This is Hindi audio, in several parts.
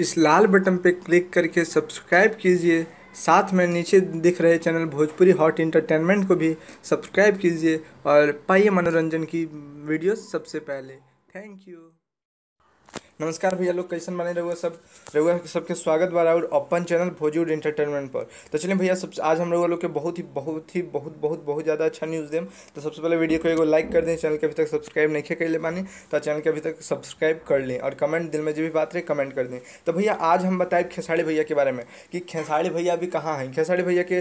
इस लाल बटन पर क्लिक करके सब्सक्राइब कीजिए साथ में नीचे दिख रहे चैनल भोजपुरी हॉट इंटरटेनमेंट को भी सब्सक्राइब कीजिए और पाइए मनोरंजन की वीडियोस सबसे पहले थैंक यू नमस्कार भैया लोग कैसे बने रहुआ सब रहुआ सबके स्वागत बार और अपन चैनल भोजूड एंटरटेनमेंट पर तो चलिए भैया सब आज हम लोग लोग के बहुत ही बहुत ही बहुत बहुत बहुत ज़्यादा अच्छा न्यूज़ दें तो सबसे पहले वीडियो को एगो लाइक कर दें चैनल के अभी तक सब्सक्राइब नहीं ले बानी तो चैनल के अभी तक सब्सक्राइब कर लें और कमेंट दिल में जो भी बात रहे कमेंट कर दें तो भैया आज हम बताए खेसाड़ी भैया के बारे में कि खेसाड़ी भैया अभी कहाँ हैं खेसाड़ी भैया के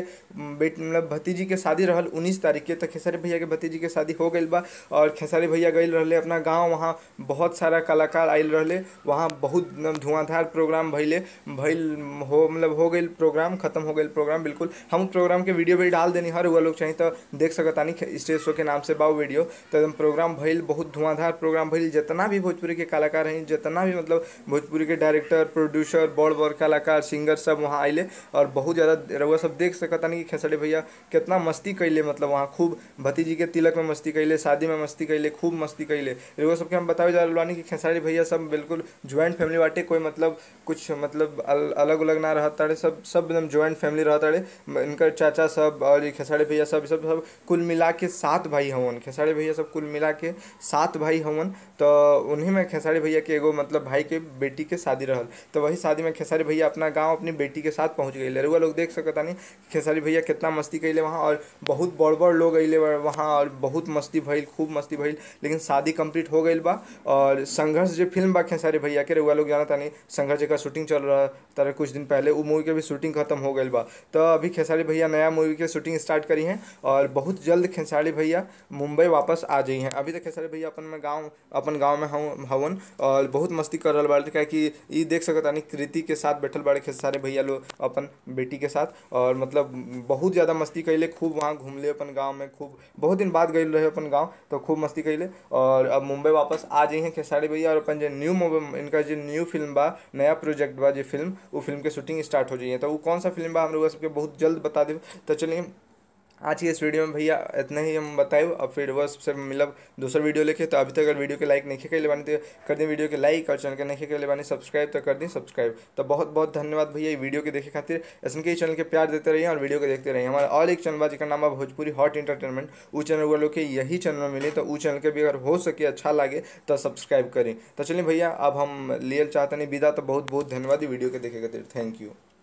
बेट मतलब भतीजी के शादी रहल उन्नीस तारीख के तो खेसारी भैया के भतीजी के शादी हो गई बा और खेसारी भैया गई रहें अपना गाँव वहाँ बहुत सारा कलाकार आयल रहे वहाँ बहुत धुआंधार प्रोग्राम भैले भैल हो मतलब हो गई प्रोग्राम खत्म हो गई प्रोग्राम बिल्कुल हम प्रोग्राम के वीडियो भी डाल देनी हर हुआ लोग चाहिए तो देख नहीं स्टेज शो के नाम से बाऊ वीडियो तो एकदम प्रोग्राम भैल बहुत धुआंधार प्रोग्राम भैल जितना भी भोजपुरी के कलाकार हैं जितना भी मतलब भोजपुरी के डायरेक्टर प्रोड्यूसर बड़ बड़ कलाकार सिंगर सब वहाँ आइले और बहुत ज़्यादा रुआ सब देख नहीं कि खेसड़े भैया कितना मस्ती कैले मतलब वहाँ खूब भतीजी के तिलक में मस्ती कैले शादी में मस्ती कैले खूब मस्ती कैले रुआ सबके हम बतावे जा रहा कि खेसारी भैया सब बिल्कुल बिल्कुल ज्वाइंट फैमिली बाटे कोई मतलब कुछ मतलब अल, अलग अलग ना रहता रहे सब सब एकदम ज्वाइंट फैमिली रहता रहे इनका चाचा सब और ये खेसारी भैया सब सब सब कुल मिला के सात भाई हवन खेसारी भैया सब कुल मिला के सात भाई हवन तो उन्हीं में खेसारी भैया के एगो मतलब भाई के बेटी के शादी रहा तो वही शादी में खेसारी भैया अपना गाँव अपनी बेटी के साथ पहुँच गए रउआ लोग देख सकता नहीं खेसारी भैया कितना मस्ती कैले वहाँ और बहुत बड़ बड़ लोग अल वहाँ और बहुत मस्ती भइल खूब मस्ती भइल लेकिन शादी कम्प्लीट हो गई बा और संघर्ष जो फिल्म बा खेसारी सारे भैया के रउआ लोग जाना तानी संघर्ष का शूटिंग चल रहा तारे कुछ दिन पहले वो मूवी के भी शूटिंग खत्म हो गई बा तो अभी खेसारी भैया नया मूवी के शूटिंग स्टार्ट करी हैं और बहुत जल्द खेसारी भैया मुंबई वापस आ जाइ हैं अभी तक खेसारी भैया अपन में गाँव अपन गाँव में हवन हवन और बहुत मस्ती कर रहा बड़े क्या कि ये देख सकतानी कृति के साथ बैठल बड़े खेसारी भैया लोग अपन बेटी के साथ और मतलब बहुत ज़्यादा मस्ती कैले खूब वहाँ घूमले अपन गाँव में खूब बहुत दिन बाद गए रहे अपन गाँव तो खूब मस्ती कैले और अब मुंबई वापस आ जाइए खेसारी भैया और अपन जो न्यू इनका जो न्यू फिल्म बा नया प्रोजेक्ट बा जो फिल्म वो फिल्म के शूटिंग स्टार्ट हो जाइए तो वो कौन सा फिल्म बा हम लोग सबके बहुत जल्द बता दे तो चलिए आज के इस वीडियो में भैया इतना ही हम बताए अब फिर वो सबसे मतलब दूसरा वीडियो लेके तो अभी तक अगर वीडियो के लाइक नहीं खेले बानी तो कर दें वीडियो के लाइक और चैनल के नहीं खेले बने सब्सक्राइब तो कर दें सब्सक्राइब तो बहुत बहुत धन्यवाद भैया ये वीडियो के देखे खातिर ऐसा के चैनल के प्यार देते रहिए और वीडियो को देखते रहिए हमारे और एक चैनल बा जिसका नाम है भोजपुरी हॉट इंटरटेनमेंट वो चैनल वालों के यही चैनल में मिले तो वो चैनल के भी अगर हो सके अच्छा लगे तो सब्सक्राइब करें तो चलिए भैया अब हम लिए चाहते नहीं विदा तो बहुत बहुत धन्यवाद वीडियो के देखे खातिर थैंक यू